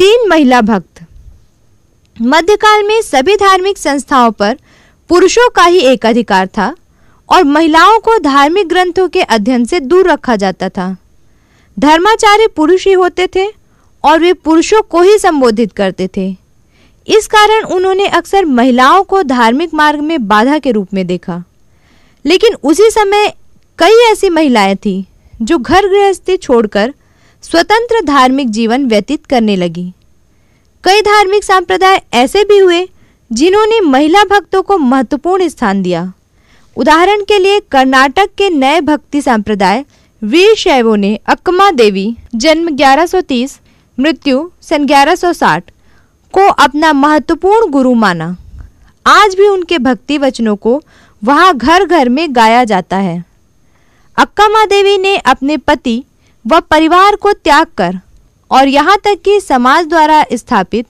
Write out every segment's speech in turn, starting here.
तीन महिला भक्त मध्यकाल में सभी धार्मिक संस्थाओं पर पुरुषों का ही एक अधिकार था और महिलाओं को धार्मिक ग्रंथों के अध्ययन से दूर रखा जाता था धर्माचार्य पुरुष ही होते थे और वे पुरुषों को ही संबोधित करते थे इस कारण उन्होंने अक्सर महिलाओं को धार्मिक मार्ग में बाधा के रूप में देखा लेकिन उसी समय कई ऐसी महिलाएं थीं जो घर गृहस्थी छोड़कर स्वतंत्र धार्मिक जीवन व्यतीत करने लगी कई धार्मिक संप्रदाय ऐसे भी हुए जिन्होंने महिला भक्तों को महत्वपूर्ण स्थान दिया उदाहरण के लिए कर्नाटक के नए भक्ति संप्रदाय वीर शैवों ने अक्मा देवी जन्म 1130 मृत्यु सन 1160 को अपना महत्वपूर्ण गुरु माना आज भी उनके भक्ति वचनों को वहां घर घर में गाया जाता है अक्कामा देवी ने अपने पति वह परिवार को त्याग कर और यहाँ तक कि समाज द्वारा स्थापित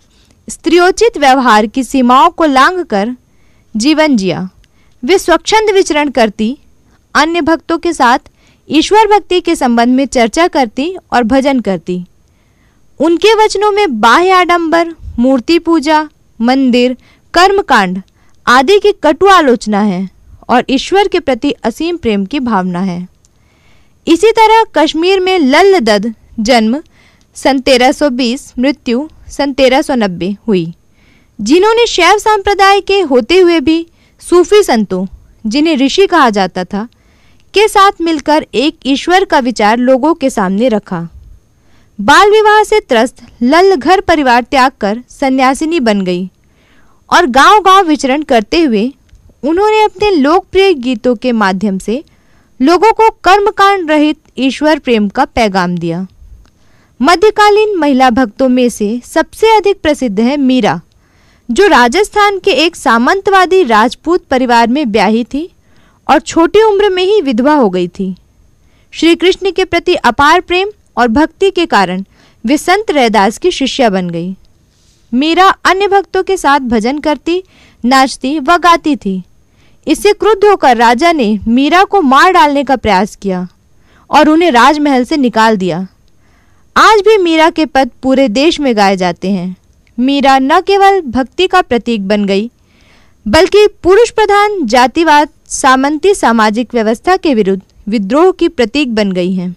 स्त्रियोचित व्यवहार की सीमाओं को लांग कर जीवन जिया वे स्वच्छंद विचरण करती अन्य भक्तों के साथ ईश्वर भक्ति के संबंध में चर्चा करती और भजन करती उनके वचनों में बाह्य आडंबर मूर्ति पूजा मंदिर कर्मकांड आदि की कटु आलोचना है और ईश्वर के प्रति असीम प्रेम की भावना है इसी तरह कश्मीर में लल दद जन्म सन 1320 मृत्यु सन 1390 हुई जिन्होंने शैव संप्रदाय के होते हुए भी सूफी संतों जिन्हें ऋषि कहा जाता था के साथ मिलकर एक ईश्वर का विचार लोगों के सामने रखा बाल विवाह से त्रस्त लल घर परिवार त्याग कर सन्यासिनी बन गई और गांव-गांव विचरण करते हुए उन्होंने अपने लोकप्रिय गीतों के माध्यम से लोगों को कर्मकांड रहित ईश्वर प्रेम का पैगाम दिया मध्यकालीन महिला भक्तों में से सबसे अधिक प्रसिद्ध है मीरा जो राजस्थान के एक सामंतवादी राजपूत परिवार में ब्याही थी और छोटी उम्र में ही विधवा हो गई थी श्री कृष्ण के प्रति अपार प्रेम और भक्ति के कारण वे संत रैदास की शिष्या बन गई मीरा अन्य भक्तों के साथ भजन करती नाचती व गाती थी इससे क्रुद्ध होकर राजा ने मीरा को मार डालने का प्रयास किया और उन्हें राजमहल से निकाल दिया आज भी मीरा के पद पूरे देश में गाए जाते हैं मीरा न केवल भक्ति का प्रतीक बन गई बल्कि पुरुष प्रधान जातिवाद सामंती सामाजिक व्यवस्था के विरुद्ध विद्रोह की प्रतीक बन गई हैं